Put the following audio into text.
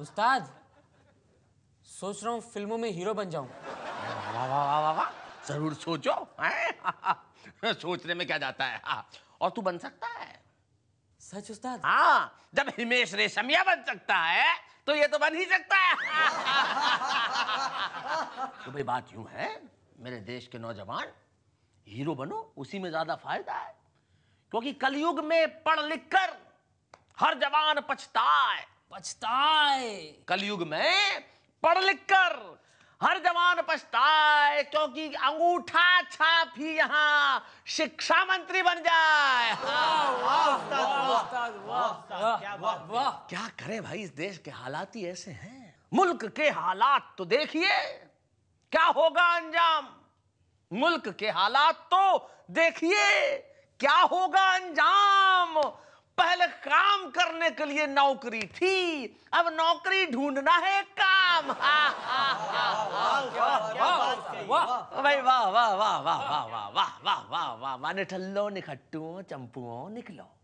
उस्ताद सोच रहा हूँ फिल्मों में हीरो बन जाऊ जरूर सोचो सोचने में क्या जाता है हाँ, और तू बन सकता है सच उस्ताद हाँ जब हिमेश रेशमिया बन सकता है तो ये तो बन ही सकता है तो भाई बात यूं है मेरे देश के नौजवान हीरो बनो उसी में ज्यादा फायदा है क्योंकि कलयुग में पढ़ लिख कर हर जवान पछताए पछताए कलयुग में पढ़ लिख कर हर जवान पछताए क्योंकि अंगूठा छाप ही यहाँ शिक्षा मंत्री बन जाए क्या करे भाई इस देश के हालात ही ऐसे हैं मुल्क के हालात तो देखिए क्या होगा अंजाम मुल्क के हालात तो देखिए क्या होगा अंजाम पहले काम करने के लिए नौकरी थी अब नौकरी ढूंढना है काम भाई वाह वाह वाह वाह वाह वाह वाह वाह वाह वाह वाह ठल्लो निखट्टुओं चंपुओं निकलो